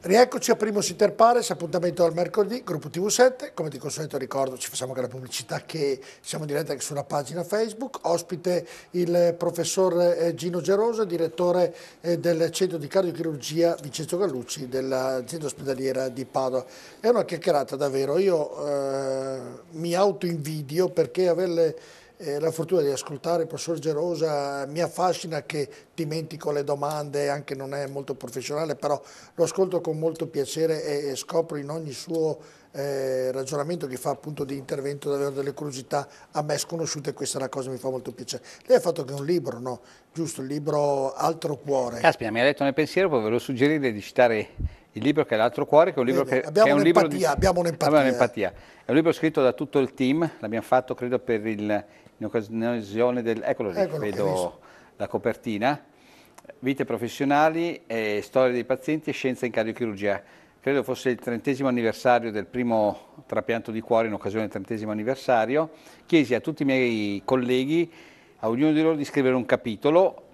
Rieccoci a Primo Inter Pares, appuntamento al mercoledì, gruppo TV7, come di consueto ricordo ci facciamo anche la pubblicità che siamo in diretta anche sulla pagina Facebook, ospite il professor eh, Gino Geroso, direttore eh, del centro di cardiochirurgia Vincenzo Gallucci dell'azienda ospedaliera di Padova. È una chiacchierata davvero, io eh, mi invidio perché averle eh, la fortuna di ascoltare il professor Gerosa mi affascina che dimentico le domande, anche non è molto professionale, però lo ascolto con molto piacere e, e scopro in ogni suo eh, ragionamento che fa appunto di intervento davvero delle curiosità a me sconosciute, questa è una cosa che mi fa molto piacere. Lei ha fatto anche un libro, no? Giusto, il libro Altro Cuore. Caspita, mi ha letto nel pensiero, poi ve lo suggerire di citare il libro che è l'altro cuore, che è un libro Bene, che, abbiamo che un libro di, abbiamo un'empatia. È un libro scritto da tutto il team, l'abbiamo fatto credo per il, in occasione del... Eccolo lì, Eccolo, vedo la copertina. Vite professionali, eh, storia dei pazienti e scienza in cardiochirurgia. Credo fosse il trentesimo anniversario del primo trapianto di cuore in occasione del trentesimo anniversario. Chiesi a tutti i miei colleghi, a ognuno di loro, di scrivere un capitolo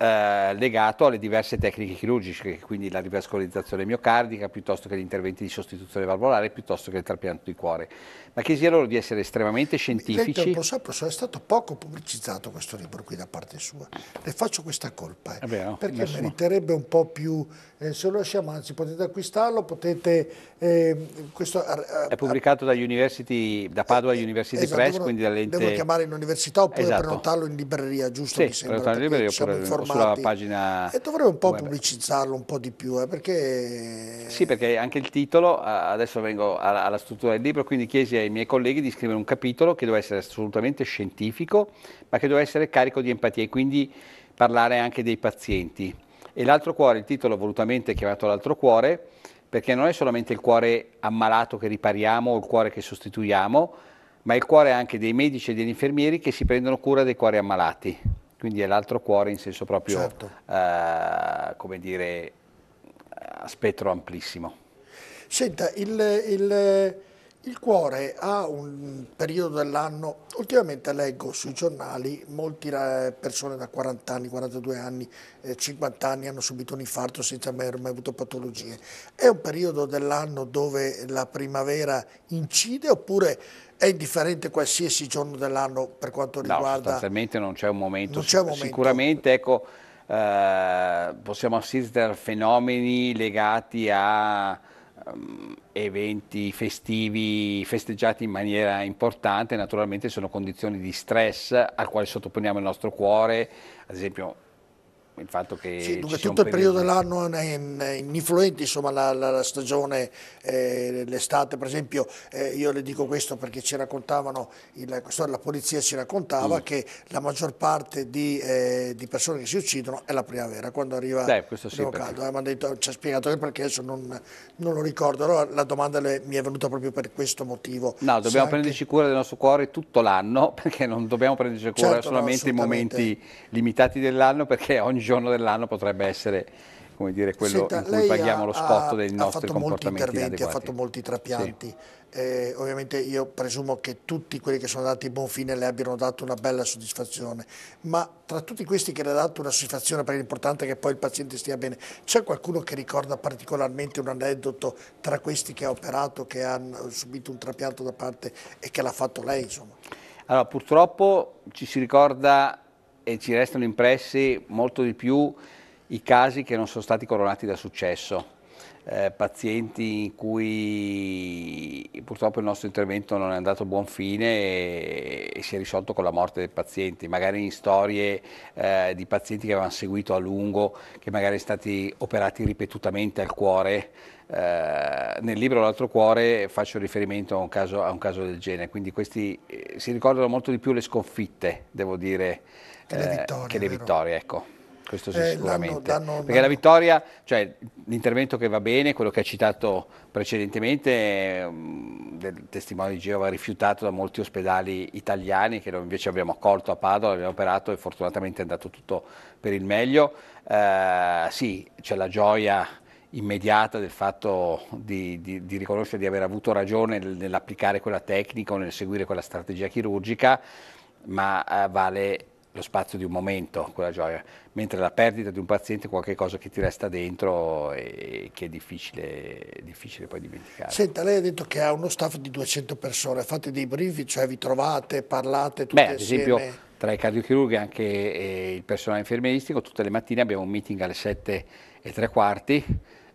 eh, legato alle diverse tecniche chirurgiche, quindi la rivascolarizzazione miocardica, piuttosto che gli interventi di sostituzione valvolare, piuttosto che il trapianto di cuore. Ma chiesi loro di essere estremamente scientifici. Senta, professor, professor, è stato poco pubblicizzato questo libro qui da parte sua. Le faccio questa colpa, eh, Vabbè, eh no, perché nessuno. meriterebbe un po' più... Eh, se lo lasciamo, anzi potete acquistarlo, potete... Ehm, questo, è pubblicato dagli university, da eh, Padova University esatto, Press, Devo, quindi dall'ente... Devono chiamare in università oppure esatto. prenotarlo in libreria, giusto? Sì, mi sembra, prenotarlo in libreria oppure sulla pagina... E dovrei un po' web. pubblicizzarlo un po' di più, eh, perché... Sì, perché anche il titolo, adesso vengo alla, alla, struttura del libro, quindi chiesi ai miei colleghi di scrivere un capitolo che doveva essere assolutamente scientifico, ma che doveva essere carico di empatia e quindi parlare anche dei pazienti. E l'altro cuore, il titolo volutamente chiamato l'altro cuore, perché non è solamente il cuore ammalato che ripariamo o il cuore che sostituiamo, ma il cuore anche dei medici e degli infermieri che si prendono cura dei cuori ammalati. Quindi è l'altro cuore in senso proprio, certo. eh, come dire, a eh, spettro amplissimo. Senta, il, il il cuore ha un periodo dell'anno, ultimamente leggo sui giornali, molte eh, persone da 40 anni, 42 anni, 50 eh, anni hanno subito un infarto senza aver mai avuto patologie. È un periodo dell'anno dove la primavera incide oppure è indifferente qualsiasi giorno dell'anno per quanto riguarda... No, sostanzialmente non c'è un, un momento. Sicuramente, ecco, eh, possiamo assistere a fenomeni legati a Ehm, eventi festivi festeggiati in maniera importante, naturalmente sono condizioni di stress al quale sottoponiamo il nostro cuore, ad esempio il fatto che sì, dunque, tutto il periodo dell'anno influente, insomma la, la, la stagione, eh, l'estate per esempio, eh, io le dico questo perché ci raccontavano, il, la polizia ci raccontava mm. che la maggior parte di, eh, di, persone che si uccidono è la primavera, quando arriva Beh, questo sì, caldo, eh, detto, ci ha spiegato perché adesso non, non lo ricordo, allora la domanda le, mi è venuta proprio per questo motivo. No, dobbiamo anche... prenderci cura del nostro cuore tutto l'anno perché non dobbiamo prenderci cura certo, solamente no, i momenti limitati dell'anno perché ogni giorno dell'anno potrebbe essere come dire, quello Senta, in cui paghiamo ha, lo spot dei nostri ha fatto molti interventi, Ha fatto molti trapianti, sì. eh, ovviamente io presumo che tutti quelli che sono andati a buon fine le abbiano dato una bella soddisfazione, ma tra tutti questi che le ha dato una soddisfazione, perché l'importante è che poi il paziente stia bene, c'è qualcuno che ricorda particolarmente un aneddoto tra questi che ha operato, che ha subito un trapianto da parte e che l'ha fatto lei? Insomma? Allora, purtroppo ci si ricorda e ci restano impressi molto di più i casi che non sono stati coronati da successo eh, pazienti in cui purtroppo il nostro intervento non è andato a buon fine e, e si è risolto con la morte dei pazienti, magari in storie eh, di pazienti che avevano seguito a lungo, che magari sono stati operati ripetutamente al cuore. Eh, nel libro L'altro cuore faccio riferimento a un, caso, a un caso del genere, quindi questi eh, si ricordano molto di più le sconfitte, devo dire, che le eh, vittorie. Che le vittorie ecco. Questo eh, sì, eh, Danno, danno, Perché danno. la vittoria, cioè l'intervento che va bene, quello che ha citato precedentemente, mm, del testimone di Geova rifiutato da molti ospedali italiani che noi invece abbiamo accolto a Padova, abbiamo operato e fortunatamente è andato tutto per il meglio. Uh, sì, c'è la gioia immediata del fatto di, di, di, riconoscere di aver avuto ragione nell'applicare quella tecnica o nel seguire quella strategia chirurgica, ma uh, vale lo spazio di un momento, quella gioia, mentre la perdita di un paziente è qualcosa che ti resta dentro e che è difficile, difficile, poi dimenticare. Senta, lei ha detto che ha uno staff di 200 persone, fate dei briefing, cioè vi trovate, parlate, tutte Beh, ad esempio, insieme. tra i cardiochirurghi e anche eh, il personale infermieristico, tutte le mattine abbiamo un meeting alle 7 e tre quarti,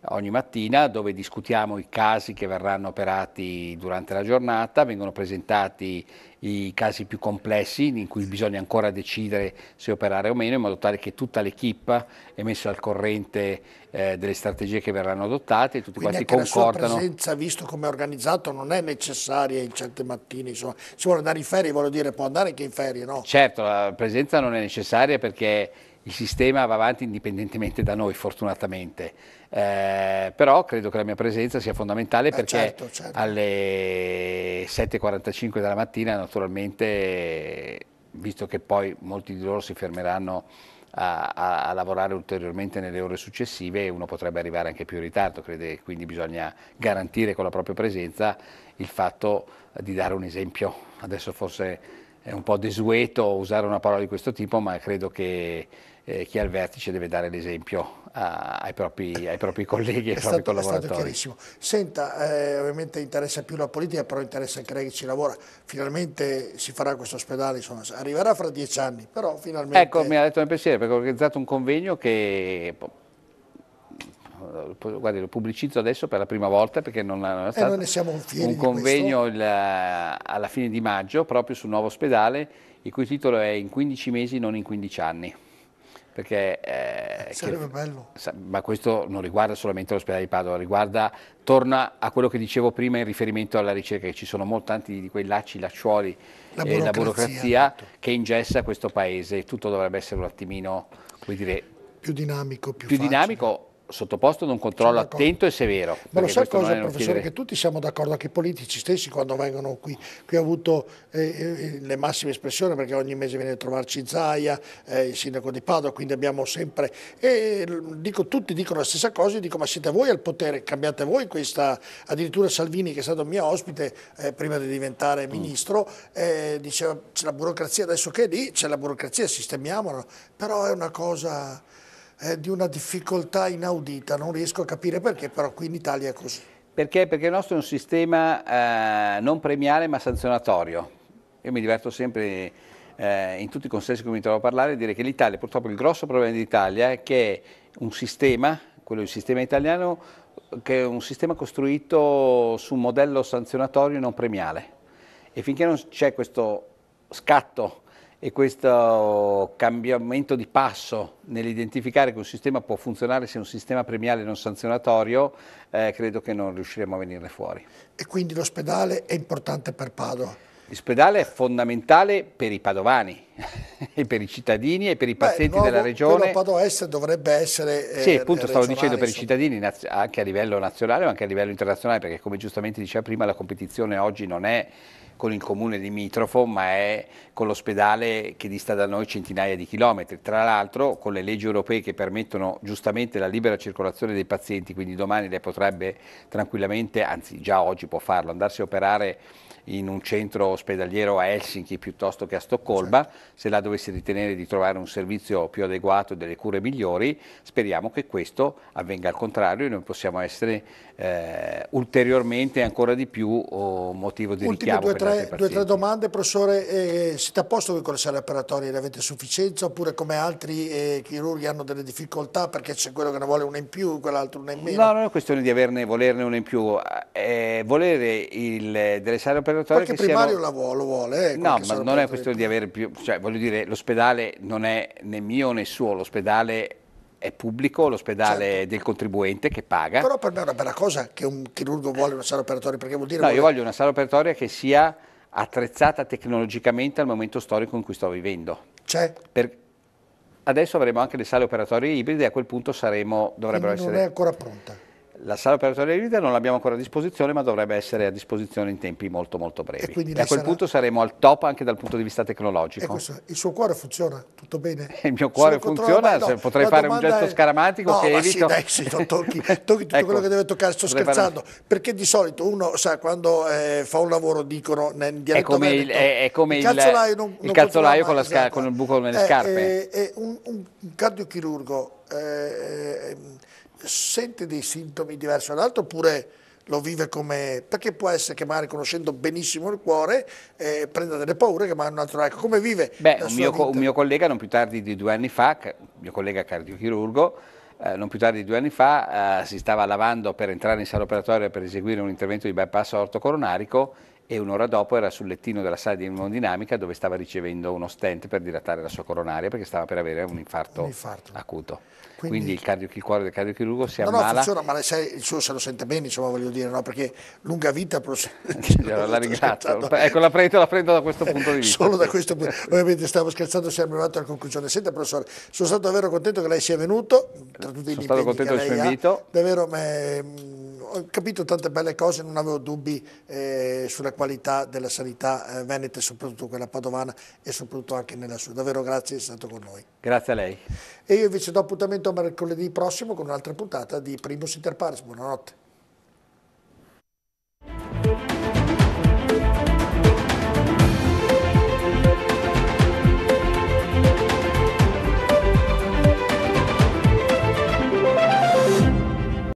ogni mattina dove discutiamo i casi che verranno operati durante la giornata, vengono presentati i casi più complessi in cui bisogna ancora decidere se operare o meno in modo tale che tutta l'equipe è messa al corrente eh, delle strategie che verranno adottate e tutti Quindi quanti concordano. La presenza, visto come è organizzato, non è necessaria in certe mattine, insomma, se vuole andare in ferie, vuol dire, può andare anche in ferie, no? Certo, la presenza non è necessaria perché il sistema va avanti indipendentemente da noi fortunatamente, eh, però credo che la mia presenza sia fondamentale Beh, perché certo, certo. alle 7.45 della mattina naturalmente, visto che poi molti di loro si fermeranno a, a, a, lavorare ulteriormente nelle ore successive uno potrebbe arrivare anche più in ritardo, crede, quindi bisogna garantire con la propria presenza il fatto di dare un esempio. Adesso forse è un po' desueto usare una parola di questo tipo, ma credo che eh, chi è al vertice deve dare l'esempio a, ai, propri, ai, propri, colleghi e ai propri stato, collaboratori. È stato chiarissimo. Senta, eh, ovviamente interessa più la politica, però interessa anche lei che ci lavora. Finalmente si farà questo ospedale, insomma, arriverà fra dieci anni, però finalmente... Ecco, mi ha detto nel pensiero, perché ho organizzato un convegno che boh, eh, Guardi, lo pubblicizzo adesso per la prima volta perché non è eh, stato eh, un convegno il, eh, alla fine di maggio proprio sul nuovo ospedale il cui titolo è In 15 mesi non in 15 anni. Perché, eh, eh Sarebbe che, bello. Ma questo non riguarda solamente l'ospedale di Padova, riguarda, torna a quello che dicevo prima in riferimento alla ricerca, che ci sono molti tanti di quei lacci, lacciuoli la e eh, la burocrazia certo. che ingessa questo paese. Tutto dovrebbe essere un attimino, come dire... Più dinamico, più, più dinamico sottoposto ad un controllo attento e severo. Ma lo sai cosa, professore, che tutti siamo d'accordo, anche i politici stessi quando vengono qui, qui ha avuto eh, eh, le massime espressioni perché ogni mese viene a trovarci Zaia, eh, il sindaco di Padova, quindi abbiamo sempre, e dico, tutti dicono la stessa cosa, io dico ma siete voi al potere, cambiate voi questa, addirittura Salvini che è stato mio ospite eh, prima di diventare mm. ministro, eh, diceva c'è la burocrazia adesso che è lì, c'è la burocrazia, sistemiamola, però è una cosa di una difficoltà inaudita, non riesco a capire perché, però qui in Italia è così. Perché? Perché il nostro è un sistema eh, non premiale ma sanzionatorio. Io mi diverto sempre eh, in tutti i consensi in cui mi trovo a parlare a dire che l'Italia, purtroppo il grosso problema dell'Italia è che è un sistema, quello del sistema italiano, che è un sistema costruito su un modello sanzionatorio non premiale. E finché non c'è questo scatto e questo cambiamento di passo nell'identificare che un sistema può funzionare se è un sistema premiale non sanzionatorio, eh, credo che non riusciremo a venirne fuori. E quindi l'ospedale è importante per Padova? L'ospedale è fondamentale per i padovani e per i cittadini e per i pazienti Beh, della regione. Padova Est dovrebbe essere... Eh, sì, appunto stavo dicendo per i cittadini anche a livello nazionale ma anche a livello internazionale perché come giustamente diceva prima la competizione oggi non è con il comune limitrofo, ma è con l'ospedale che dista da noi centinaia di chilometri. Tra l'altro con le leggi europee che permettono giustamente la libera circolazione dei pazienti, quindi domani lei potrebbe tranquillamente, anzi già oggi può farlo, andarsi a operare in un centro ospedaliero a Helsinki piuttosto che a Stoccolma, esatto. se la dovesse ritenere di trovare un servizio più adeguato e delle cure migliori, speriamo che questo avvenga al contrario e noi possiamo essere eh, ulteriormente ancora di più oh, motivo di Ultime richiamo due, due o tre domande, professore, eh, siete a posto voi con le sale operatorie, ne avete sufficienza oppure come altri eh, chirurghi hanno delle difficoltà perché c'è quello che ne vuole una in più, quell'altro una in meno? No, non è questione di averne, volerne una in più, eh, volere il, delle sale operatorie Perché che primario siano... la vuole, lo vuole. Eh, no, ma non è questione di avere più, cioè voglio dire l'ospedale non è né mio né suo, l'ospedale è pubblico, l'ospedale certo. del contribuente che paga. Però per me è una bella cosa che un chirurgo vuole una sala operatoria, perché vuol dire... No, vuole... io voglio una sala operatoria che sia attrezzata tecnologicamente al momento storico in cui sto vivendo. C'è? Cioè? Per... Adesso avremo anche le sale operatorie ibride e a quel punto saremo, dovrebbero Quindi essere... Non è ancora pronta la sala operatoria leader non l'abbiamo ancora a disposizione, ma dovrebbe essere a disposizione in tempi molto molto brevi. E, e a quel sarà... punto saremo al top anche dal punto di vista tecnologico. Questo, il suo cuore funziona tutto bene? Il mio cuore funziona, no, potrei fare un gesto è... scaramantico no, che evito. Sì, dai, sì, tocchi, tocchi tutto ecco, quello che deve toccare, sto scherzando, fare... perché di solito uno sa quando eh, fa un lavoro dicono nel dialetto è come veneto, il, è, è come il calzolaio, non, il non calzolaio con, esatto. con, il buco nelle eh, scarpe. Eh, eh un, un cardiochirurgo eh, ehm, sente dei sintomi diversi dall'altro oppure lo vive come... perché può essere che magari conoscendo benissimo il cuore eh, prenda delle paure che magari un altro... Ecco, come vive? Beh, un mio, un mio, collega non più tardi di due anni fa, mio collega cardiochirurgo, eh, non più tardi di due anni fa eh, si stava lavando per entrare in sala operatoria per eseguire un intervento di bypass orto coronarico e un'ora dopo era sul lettino della sala di immunodinamica dove stava ricevendo uno stent per dilatare la sua coronaria perché stava per avere un infarto, un infarto. acuto. Quindi, Quindi il, cardio, il, cuore del cardiochirurgo si no, ammala. No, funziona, ma sei, il suo se lo sente bene, insomma, voglio dire, no? perché lunga vita... la ringrazio. Ecco, la prendo, la prendo da questo punto di vista. Solo da questo punto. Ovviamente stavo scherzando, siamo arrivati alla conclusione. Senta, professore, sono stato davvero contento che lei sia venuto, tra tutti sono impegni stato contento del suo invito. Davvero, ma, ehm, ho capito tante belle cose, non avevo dubbi eh, sulla qualità della sanità eh, veneta, soprattutto quella padovana e soprattutto anche nella sua. Davvero grazie, di essere stato con noi. Grazie a lei. E io invece do appuntamento mercoledì prossimo con un'altra puntata di Primus Inter Interpares. Buonanotte.